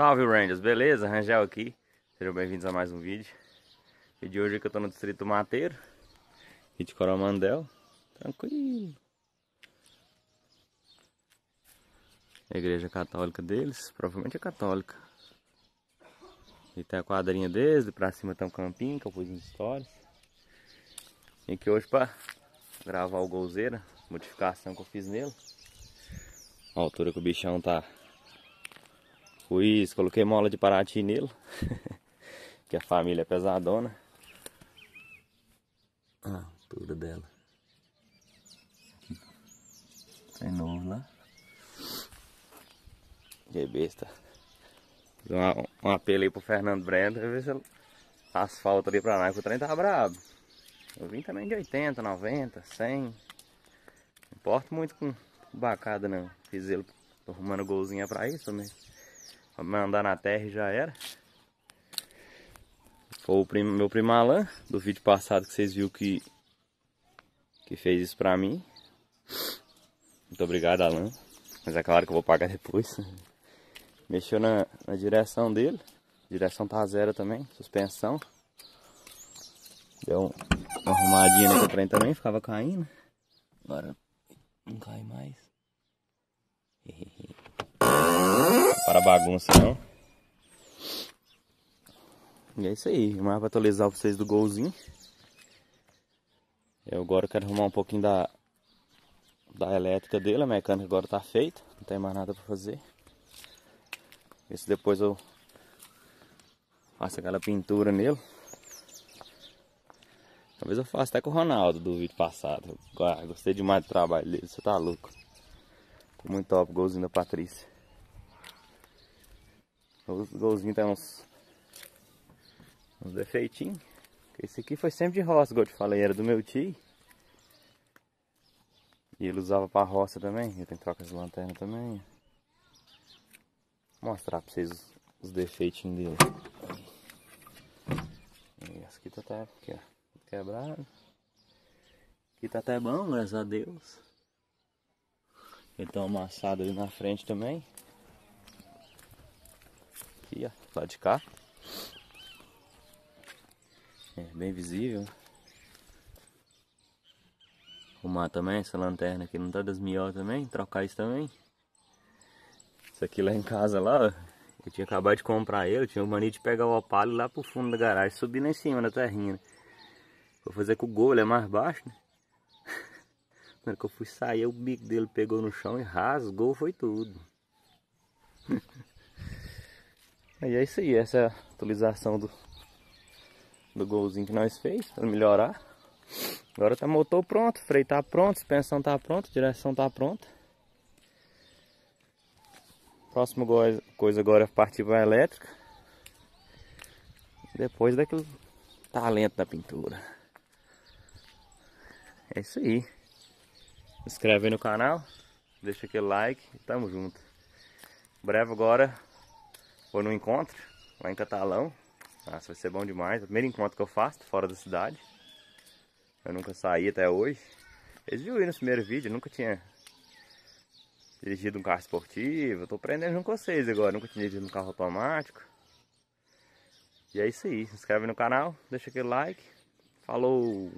Salve Rangers, beleza? Rangel aqui, sejam bem-vindos a mais um vídeo E de hoje é que eu tô no Distrito Mateiro Aqui de Coromandel Tranquilo A igreja católica deles, provavelmente é católica E tem a quadrinha deles, pra cima tem um campinho que eu pus nos stories E aqui hoje pra gravar o golzeira, modificação que eu fiz nele A altura que o bichão tá Ruiz, coloquei mola de Paraty nele, que a família é pesadona. A ah, altura dela. Tem novo lá. Que besta. Um, um apelo aí pro Fernando Brenda, ver se ele asfalto ali pra lá. que o trem tava tá brabo. Eu vim também de 80, 90, 100. Não importa muito com bacada não. Fiz ele arrumando golzinha pra isso mesmo. Né? mandar na terra e já era. Foi o primo, meu primo Alan, do vídeo passado que vocês viram que, que fez isso pra mim. Muito obrigado, Alan. Mas é claro que eu vou pagar depois. Mexeu na, na direção dele. Direção tá zero também, suspensão. Deu uma arrumadinha no trem também, ficava caindo. Agora não cai mais. para bagunça não. E é isso aí, mais para atualizar vocês do golzinho. Eu agora quero arrumar um pouquinho da, da elétrica dele, a mecânica agora tá feita, não tem mais nada para fazer. Esse depois eu faço aquela pintura nele. Talvez eu faça até com o Ronaldo do vídeo passado. Ah, gostei demais do trabalho dele, você tá louco. muito top golzinho da Patrícia. Os golzinhos tem uns, uns defeitinhos. Esse aqui foi sempre de roça, igual eu te falei, era do meu tio. E ele usava pra roça também. Eu tenho que trocar as lanternas também. Vou mostrar pra vocês os, os defeitinhos dele. esse aqui tá até aqui, ó, quebrado. Aqui tá até bom, graças a Deus. Ele tá amassado ali na frente também aqui, ó, lá de cá. É bem visível. Arrumar também essa lanterna aqui, não tá das melhores também? Trocar isso também. Isso aqui lá em casa, lá, eu tinha acabado de comprar ele, tinha o mania de pegar o opalo lá pro fundo da garagem, subir lá em cima da terrinha, né? Vou fazer com o gol, é mais baixo, né? Na hora que eu fui sair, o bico dele pegou no chão e rasgou, foi tudo. E é isso aí, essa é a atualização do, do golzinho que nós fez para melhorar. Agora tá motor pronto, freio tá pronto, suspensão tá pronta, direção tá pronta. Próxima coisa agora é partir para a elétrica. Depois daquele talento tá da pintura. É isso aí. Se inscreve aí no canal, deixa aquele like e tamo junto. Breve agora ou no encontro lá em Catalão. Nossa, vai ser bom demais. É o primeiro encontro que eu faço fora da cidade. Eu nunca saí até hoje. Eles viram aí no primeiro vídeo, eu nunca tinha dirigido um carro esportivo. Eu tô aprendendo junto com vocês agora. Eu nunca tinha dirigido um carro automático. E é isso aí. Se inscreve no canal, deixa aquele like. Falou!